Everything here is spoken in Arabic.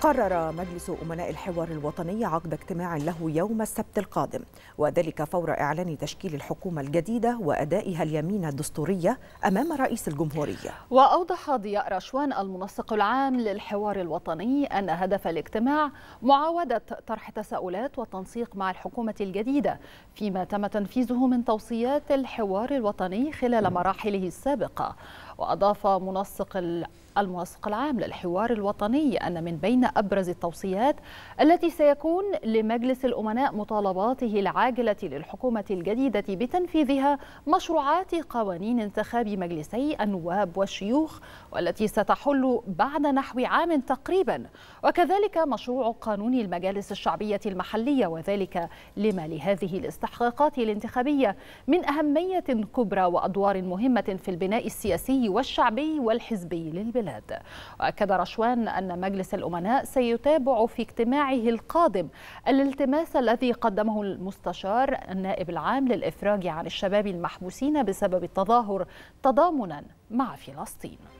قرر مجلس أمناء الحوار الوطني عقد اجتماع له يوم السبت القادم وذلك فور إعلان تشكيل الحكومة الجديدة وأدائها اليمين الدستورية أمام رئيس الجمهورية وأوضح ضياء رشوان المنسق العام للحوار الوطني أن هدف الاجتماع معاودة طرح تساؤلات والتنسيق مع الحكومة الجديدة فيما تم تنفيذه من توصيات الحوار الوطني خلال مراحله السابقة وأضاف منسق المنسق العام للحوار الوطني أن من بين أبرز التوصيات التي سيكون لمجلس الأمناء مطالباته العاجلة للحكومة الجديدة بتنفيذها مشروعات قوانين انتخاب مجلسي النواب والشيوخ والتي ستحل بعد نحو عام تقريبا وكذلك مشروع قانون المجالس الشعبية المحلية وذلك لما لهذه الاستحقاقات الانتخابية من أهمية كبرى وأدوار مهمة في البناء السياسي والشعبي والحزبي للبلاد وأكد رشوان أن مجلس الأمناء سيتابع في اجتماعه القادم الالتماس الذي قدمه المستشار النائب العام للإفراج عن الشباب المحبوسين بسبب التظاهر تضامنا مع فلسطين